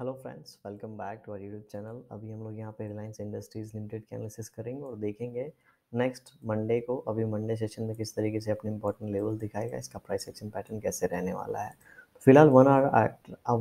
Hello friends welcome back to our YouTube channel अभी हम लोग यहाँ पे रिलायंस इंडस्ट्रीज़ लिमिटेड के एनालिसिस करेंगे और देखेंगे नेक्स्ट मंडे को अभी मंडे सेशन में किस तरीके से अपने इंपॉर्टेंट लेवल दिखाएगा इसका प्राइस एक्शन पैटर्न कैसे रहने वाला है तो फिलहाल one hour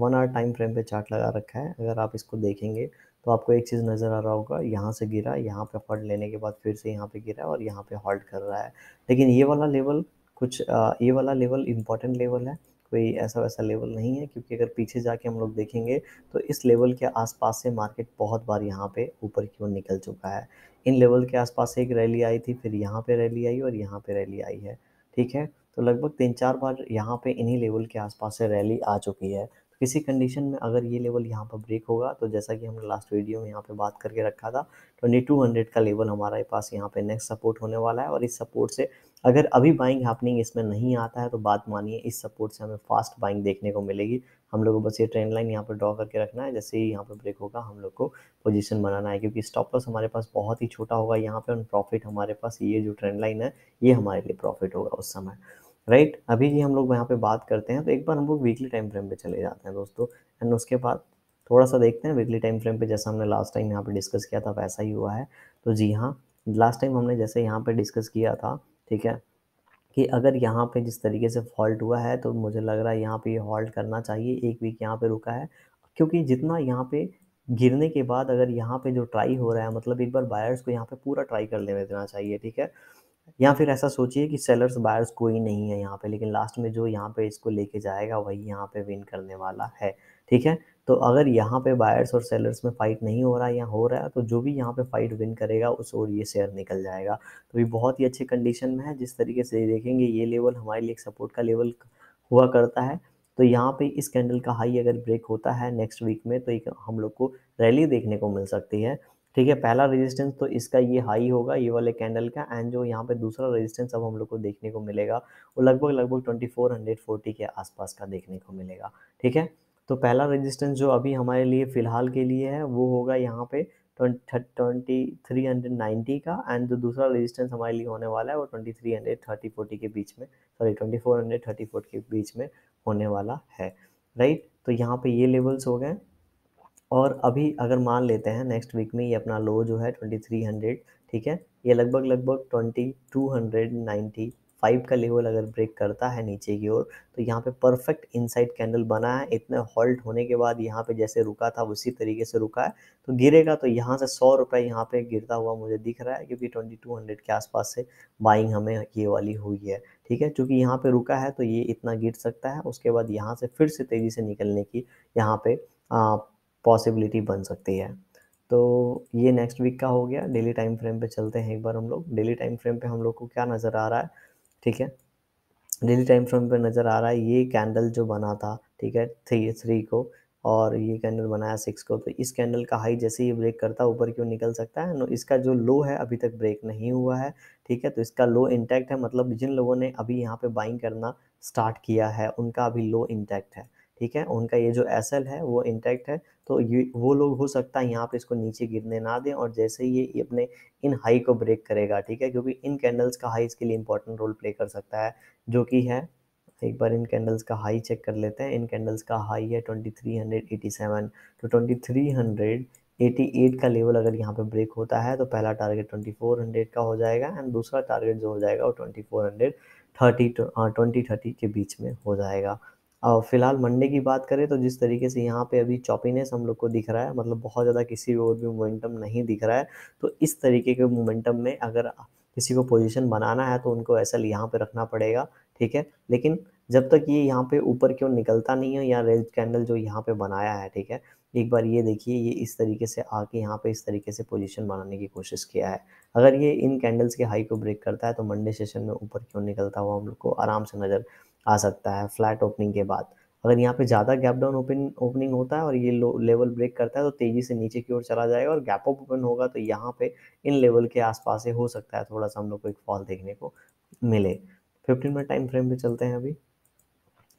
one hour time frame पे चार्ट लगा रखा है अगर आप इसको देखेंगे तो आपको एक चीज़ नज़र आ रहा होगा यहाँ से गिरा यहाँ पे फंड लेने के बाद फिर से यहाँ पे गिरा और यहाँ पे हॉल्ट कर रहा है लेकिन ये वाला लेवल कुछ uh, ये वाला लेवल इंपॉर्टेंट लेवल है कोई ऐसा वैसा लेवल नहीं है क्योंकि अगर पीछे जाके हम लोग देखेंगे तो इस लेवल के आसपास से मार्केट बहुत बार यहाँ पे ऊपर की ओर निकल चुका है इन लेवल के आसपास से एक रैली आई थी फिर यहाँ पे रैली आई और यहाँ पे रैली आई है ठीक है तो लगभग तीन चार बार यहाँ पे इन्हीं लेवल के आसपास से रैली आ चुकी है किसी कंडीशन में अगर ये लेवल यहाँ पर ब्रेक होगा तो जैसा कि हमने लास्ट वीडियो में यहाँ पे बात करके रखा था ट्वेंटी टू हंड्रेड का लेवल हमारे पास यहाँ पे नेक्स्ट सपोर्ट होने वाला है और इस सपोर्ट से अगर अभी बाइंग हैपनिंग इसमें नहीं आता है तो बात मानिए इस सपोर्ट से हमें फास्ट बाइंग देखने को मिलेगी हम लोग को बस ये ट्रेंड लाइन यहाँ पर ड्रॉ करके रखना है जैसे ही यहाँ पर ब्रेक होगा हम लोग को पोजीशन बनाना है क्योंकि स्टॉप लॉस हमारे पास बहुत ही छोटा होगा यहाँ पर प्रॉफिट हमारे पास ये जो ट्रेंड लाइन है ये हमारे लिए प्रॉफिट होगा उस समय राइट right? अभी की हम लोग यहाँ पे बात करते हैं तो एक बार हम लोग वीकली टाइम फ्रेम पे चले जाते हैं दोस्तों एंड उसके बाद थोड़ा सा देखते हैं वीकली टाइम फ्रेम पे जैसा हमने लास्ट टाइम यहाँ पे डिस्कस किया था वैसा ही हुआ है तो जी हाँ लास्ट टाइम हमने जैसे यहाँ पे डिस्कस किया था ठीक है कि अगर यहाँ पे जिस तरीके से फॉल्ट हुआ है तो मुझे लग रहा है यहाँ पे ये हॉल्ट करना चाहिए एक वीक यहाँ पे रुका है क्योंकि जितना यहाँ पे गिरने के बाद अगर यहाँ पे जो ट्राई हो रहा है मतलब एक बार बायर्स को यहाँ पे पूरा ट्राई कर लेना चाहिए ठीक है या फिर ऐसा सोचिए कि सेलर्स बायर्स कोई नहीं है यहाँ पे लेकिन लास्ट में जो यहाँ पे इसको लेके जाएगा वही यहाँ पे विन करने वाला है ठीक है तो अगर यहाँ पे बायर्स और सेलर्स में फ़ाइट नहीं हो रहा है या हो रहा है तो जो भी यहाँ पे फ़ाइट विन करेगा उस और ये शेयर निकल जाएगा तो ये बहुत ही अच्छे कंडीशन में है जिस तरीके से देखेंगे ये लेवल हमारे लिए एक सपोर्ट का लेवल हुआ करता है तो यहाँ पे इस कैंडल का हाई अगर ब्रेक होता है नेक्स्ट वीक में तो एक हम लोग को रैली देखने को मिल सकती है ठीक है पहला रेजिस्टेंस तो इसका ये हाई होगा ये वाले कैंडल का एंड जो यहाँ पे दूसरा रेजिस्टेंस अब हम लोग को देखने को मिलेगा वो लगभग लगभग 2440 के आसपास का देखने को मिलेगा ठीक है तो पहला रेजिस्टेंस जो अभी हमारे लिए फ़िलहाल के लिए है वो होगा यहाँ पे ट्वेंटी थ्री हंड्रेड नाइन्टी का एंड जो दूसरा रेजिस्टेंस हमारे लिए होने वाला है वो twenty three hundred thirty forty के बीच में sorry twenty four hundred thirty forty के बीच में होने वाला है राइट तो यहाँ पे ये लेवल्स हो गए और अभी अगर मान लेते हैं नेक्स्ट वीक में ये अपना लो जो है ट्वेंटी थ्री हंड्रेड ठीक है ये लगभग लगभग twenty two hundred ninety five का लेवल अगर ब्रेक करता है नीचे की ओर तो यहाँ पे परफेक्ट इनसाइड कैंडल बना है इतने हॉल्ट होने के बाद यहाँ पे जैसे रुका था उसी तरीके से रुका है तो गिरेगा तो यहाँ से सौ रुपये यहाँ पे गिरता हुआ मुझे दिख रहा है क्योंकि ट्वेंटी टू हंड्रेड के आसपास से बाइंग हमें ये वाली हुई है ठीक है चूँकि यहाँ पर रुका है तो ये इतना गिर सकता है उसके बाद यहाँ से फिर से तेज़ी से निकलने की यहाँ पर पॉसिबिलिटी बन सकती है तो ये नेक्स्ट वीक का हो गया डेली टाइम फ्रेम पे चलते हैं एक बार हम लोग डेली टाइम फ्रेम पे हम लोग को क्या नज़र आ रहा है ठीक है डेली टाइम फ्रेम पे नज़र आ रहा है ये कैंडल जो बना था ठीक है थ्री थ्री को और ये कैंडल बनाया सिक्स को तो इस कैंडल का हाई जैसे ही ब्रेक करता है ऊपर क्यों निकल सकता है इसका जो लो है अभी तक ब्रेक नहीं हुआ है ठीक है तो इसका लो इंटैक्ट है मतलब जिन लोगों ने अभी यहाँ पे बाइंग करना स्टार्ट किया है उनका अभी लो इंटैक्ट है ठीक है उनका ये जो एस है वो इंटैक्ट है तो ये वो लोग हो सकता है यहाँ पे इसको नीचे गिरने ना दें और जैसे ही ये अपने इन हाई को ब्रेक करेगा ठीक है क्योंकि इन कैंडल्स का हाई इसके लिए इंपॉर्टेंट रोल प्ले कर सकता है जो कि है एक बार इन कैंडल्स का हाई चेक कर लेते हैं इन कैंडल्स का हाई है ट्वेंटी तो ट्वेंटी का लेवल अगर यहाँ पर ब्रेक होता है तो पहला टारगेट ट्वेंटी का हो जाएगा एंड दूसरा टारगेट जो हो जाएगा वो ट्वेंटी थर्टी तो, के बीच में हो जाएगा और फिलहाल मंडे की बात करें तो जिस तरीके से यहाँ पे अभी चॉपिनेस हम लोग को दिख रहा है मतलब बहुत ज़्यादा किसी और भी मोमेंटम नहीं दिख रहा है तो इस तरीके के मोमेंटम में अगर किसी को पोजीशन बनाना है तो उनको एस एल यहाँ पर रखना पड़ेगा ठीक है लेकिन जब तक ये यहाँ पे ऊपर क्यों निकलता नहीं है या रेड कैंडल जो यहाँ पे बनाया है ठीक है एक बार ये देखिए ये इस तरीके से आके यहाँ पे इस तरीके से पोजीशन बनाने की कोशिश किया है अगर ये इन कैंडल्स के हाई को ब्रेक करता है तो मंडे सेशन में ऊपर क्यों निकलता हुआ हम लोग को आराम से नज़र आ सकता है फ्लैट ओपनिंग के बाद अगर यहाँ पे ज़्यादा गैप डाउन ओपन ओपनिंग होता है और ये लो लेवल ब्रेक करता है तो तेज़ी से नीचे की ओर चला जाएगा और गैप अप ओपन होगा तो यहाँ पे इन लेवल के आसपास से हो सकता है थोड़ा सा हम लोग को एक फॉल देखने को मिले फिफ्टीन मिनट टाइम फ्रेम पे चलते हैं अभी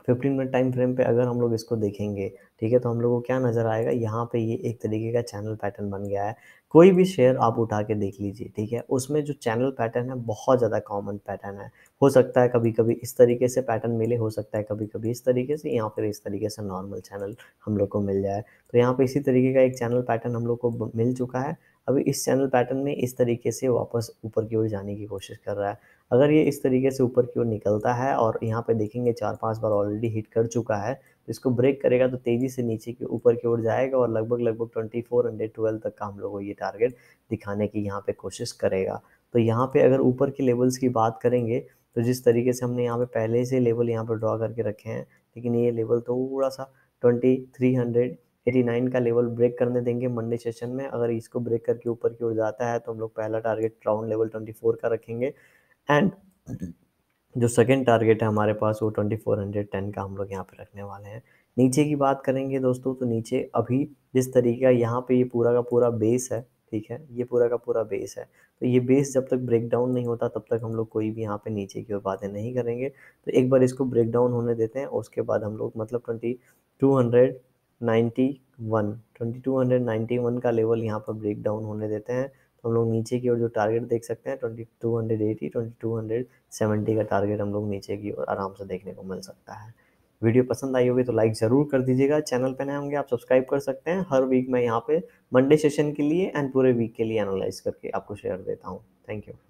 फिफ्टीन मिनट टाइम फ्रेम पे अगर हम लोग इसको देखेंगे ठीक है तो हम लोग को क्या नज़र आएगा यहाँ पे ये एक तरीके का चैनल पैटर्न बन गया है कोई भी शेयर आप उठा के देख लीजिए ठीक है उसमें जो चैनल पैटर्न है बहुत ज़्यादा कॉमन पैटर्न है हो सकता है कभी कभी इस तरीके से पैटर्न मिले हो सकता है कभी कभी इस तरीके से या फिर इस तरीके से नॉर्मल चैनल हम लोग को मिल जाए तो यहाँ पर इसी तरीके का एक चैनल पैटर्न हम लोग को मिल चुका है अभी इस चैनल पैटर्न में इस तरीके से वापस ऊपर की ओर जाने की कोशिश कर रहा है अगर ये इस तरीके से ऊपर की ओर निकलता है और यहाँ पे देखेंगे चार पांच बार ऑलरेडी हिट कर चुका है तो इसको ब्रेक करेगा तो तेज़ी से नीचे के ऊपर की ओर जाएगा और लगभग लगभग ट्वेंटी फोर हंड्रेड ट्वेल्व तक का हम लोगों को ये टारगेट दिखाने की यहाँ पे कोशिश करेगा तो यहाँ पे अगर ऊपर के लेवल्स की बात करेंगे तो जिस तरीके से हमने यहाँ पे पहले से लेवल यहाँ पर ड्रॉ करके रखे हैं लेकिन ये लेवल तो थोड़ा सा twenty three hundred eighty nine का लेवल ब्रेक करने देंगे मंडे सेशन में अगर इसको ब्रेक करके ऊपर की ओर जाता है तो हम लोग पहला target round level twenty four का रखेंगे एंड mm-hmm. जो सेकेंड टारगेट है हमारे पास वो ट्वेंटी फोर हंड्रेड टेन का हम लोग यहाँ पे रखने वाले हैं नीचे की बात करेंगे दोस्तों तो नीचे अभी जिस तरीके का यहाँ पे ये पूरा का पूरा बेस है ठीक है ये पूरा का पूरा बेस है तो ये बेस जब तक ब्रेक डाउन नहीं होता तब तक हम लोग कोई भी यहाँ पे नीचे की ओर बातें नहीं करेंगे तो एक बार इसको ब्रेक डाउन होने देते हैं उसके बाद हम लोग मतलब twenty two hundred ninety one twenty two hundred ninety one का लेवल यहाँ पर ब्रेक डाउन होने देते हैं तो हम लोग नीचे की ओर जो टारगेट देख सकते हैं twenty two hundred eighty twenty two hundred seventy का टारगेट हम लोग नीचे की ओर आराम से देखने को मिल सकता है वीडियो पसंद आई होगी तो लाइक ज़रूर कर दीजिएगा चैनल पर नए होंगे आप सब्सक्राइब कर सकते हैं हर वीक मैं यहाँ पे मंडे सेशन के लिए एंड पूरे वीक के लिए एनालाइज करके आपको शेयर देता हूँ थैंक यू